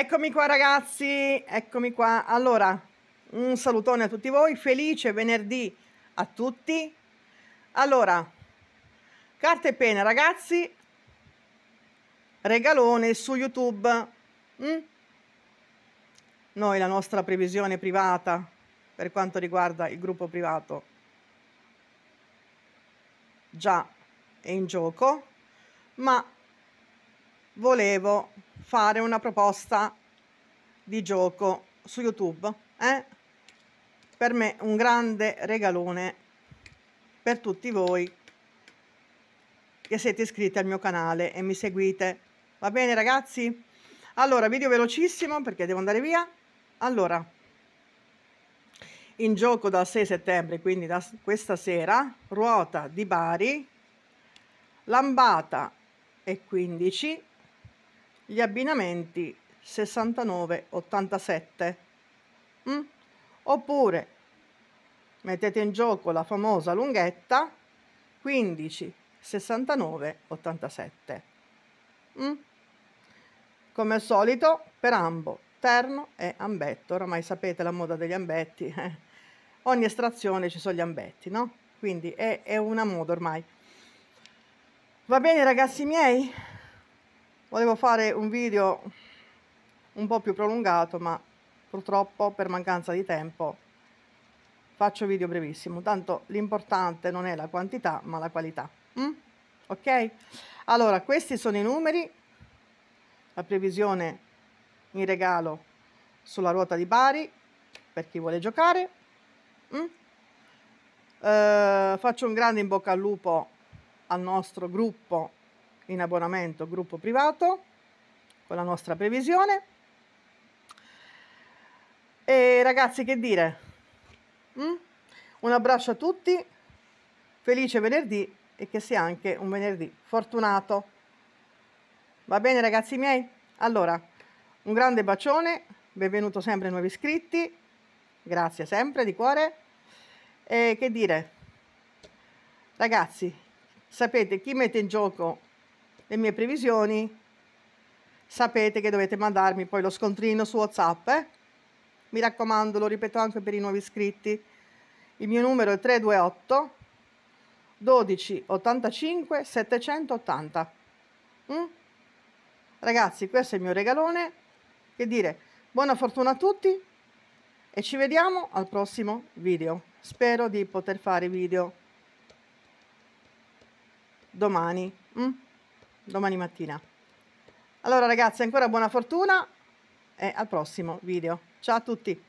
Eccomi qua ragazzi, eccomi qua. Allora, un salutone a tutti voi, felice venerdì a tutti. Allora, carta e pena ragazzi, regalone su YouTube. Mm? Noi la nostra previsione privata per quanto riguarda il gruppo privato già è in gioco, ma volevo fare una proposta di gioco su YouTube. Eh? Per me un grande regalone per tutti voi che siete iscritti al mio canale e mi seguite. Va bene ragazzi? Allora, video velocissimo perché devo andare via. Allora, in gioco dal 6 settembre, quindi da questa sera, ruota di Bari, lambata e 15, gli abbinamenti 69-87. Mm? Oppure mettete in gioco la famosa lunghetta 15-69-87. Mm? Come al solito per ambo, terno e ambetto. Oramai sapete la moda degli ambetti. Eh? Ogni estrazione ci sono gli ambetti, no? Quindi è, è una moda ormai. Va bene ragazzi miei? volevo fare un video un po' più prolungato ma purtroppo per mancanza di tempo faccio video brevissimo tanto l'importante non è la quantità ma la qualità mm? ok allora questi sono i numeri la previsione in regalo sulla ruota di Bari per chi vuole giocare mm? eh, faccio un grande in bocca al lupo al nostro gruppo in abbonamento gruppo privato con la nostra previsione. E ragazzi, che dire? Mm? Un abbraccio a tutti, felice venerdì e che sia anche un venerdì fortunato. Va bene ragazzi miei? Allora, un grande bacione, benvenuto sempre ai nuovi iscritti, grazie sempre di cuore. E che dire? Ragazzi, sapete chi mette in gioco le mie previsioni, sapete che dovete mandarmi poi lo scontrino su WhatsApp. Eh? Mi raccomando, lo ripeto anche per i nuovi iscritti. Il mio numero è 328 12 85 780. Mm? Ragazzi, questo è il mio regalone. Che dire, buona fortuna a tutti e ci vediamo al prossimo video. Spero di poter fare video domani. Mm? domani mattina. Allora ragazzi, ancora buona fortuna e al prossimo video. Ciao a tutti!